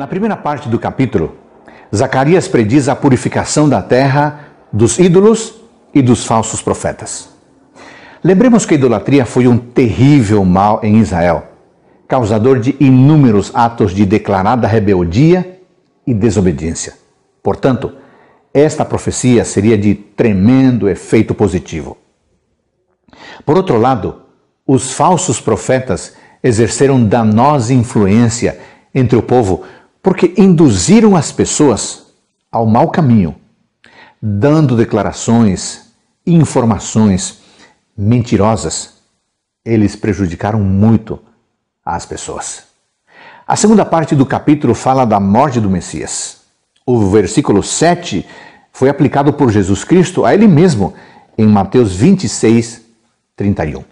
Na primeira parte do capítulo, Zacarias prediz a purificação da terra dos ídolos e dos falsos profetas. Lembremos que a idolatria foi um terrível mal em Israel, causador de inúmeros atos de declarada rebeldia e desobediência. Portanto, esta profecia seria de tremendo efeito positivo. Por outro lado, os falsos profetas exerceram danosa influência entre o povo, porque induziram as pessoas ao mau caminho, dando declarações, informações mentirosas. Eles prejudicaram muito as pessoas. A segunda parte do capítulo fala da morte do Messias. O versículo 7 foi aplicado por Jesus Cristo a ele mesmo em Mateus 26, 31.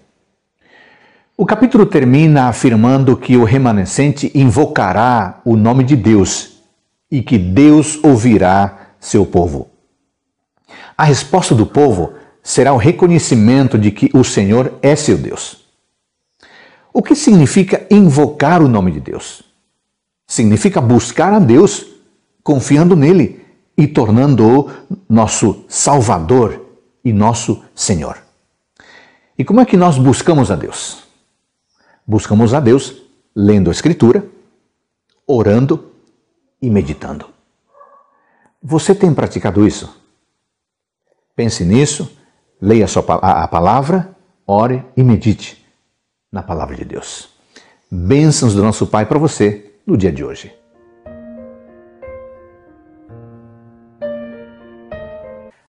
O capítulo termina afirmando que o remanescente invocará o nome de Deus e que Deus ouvirá seu povo. A resposta do povo será o reconhecimento de que o Senhor é seu Deus. O que significa invocar o nome de Deus? Significa buscar a Deus, confiando nele e tornando-o nosso Salvador e nosso Senhor. E como é que nós buscamos a Deus? Buscamos a Deus lendo a Escritura, orando e meditando. Você tem praticado isso? Pense nisso, leia a, palavra, ore e medite na palavra de Deus. Bênçãos do nosso Pai para você no dia de hoje.